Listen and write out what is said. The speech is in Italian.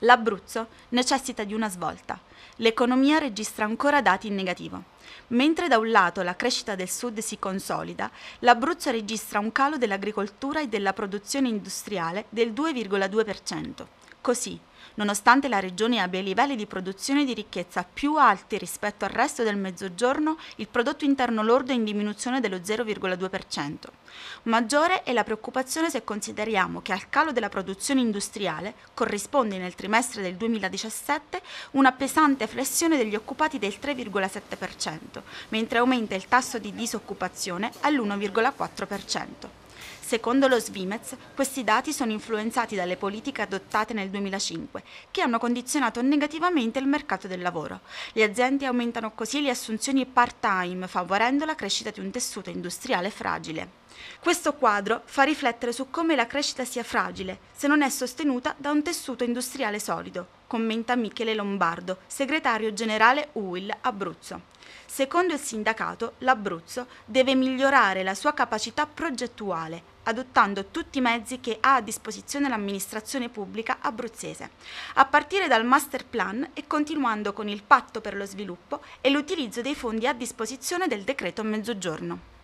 L'Abruzzo necessita di una svolta. L'economia registra ancora dati in negativo. Mentre da un lato la crescita del sud si consolida, l'Abruzzo registra un calo dell'agricoltura e della produzione industriale del 2,2%. Così, Nonostante la regione abbia livelli di produzione di ricchezza più alti rispetto al resto del Mezzogiorno, il prodotto interno lordo è in diminuzione dello 0,2%. Maggiore è la preoccupazione se consideriamo che al calo della produzione industriale corrisponde nel trimestre del 2017 una pesante flessione degli occupati del 3,7%, mentre aumenta il tasso di disoccupazione all'1,4%. Secondo lo Svimez, questi dati sono influenzati dalle politiche adottate nel 2005, che hanno condizionato negativamente il mercato del lavoro. Le aziende aumentano così le assunzioni part-time, favorendo la crescita di un tessuto industriale fragile. Questo quadro fa riflettere su come la crescita sia fragile se non è sostenuta da un tessuto industriale solido commenta Michele Lombardo, segretario generale UIL Abruzzo. Secondo il sindacato, l'Abruzzo deve migliorare la sua capacità progettuale, adottando tutti i mezzi che ha a disposizione l'amministrazione pubblica abruzzese, a partire dal master plan e continuando con il patto per lo sviluppo e l'utilizzo dei fondi a disposizione del decreto mezzogiorno.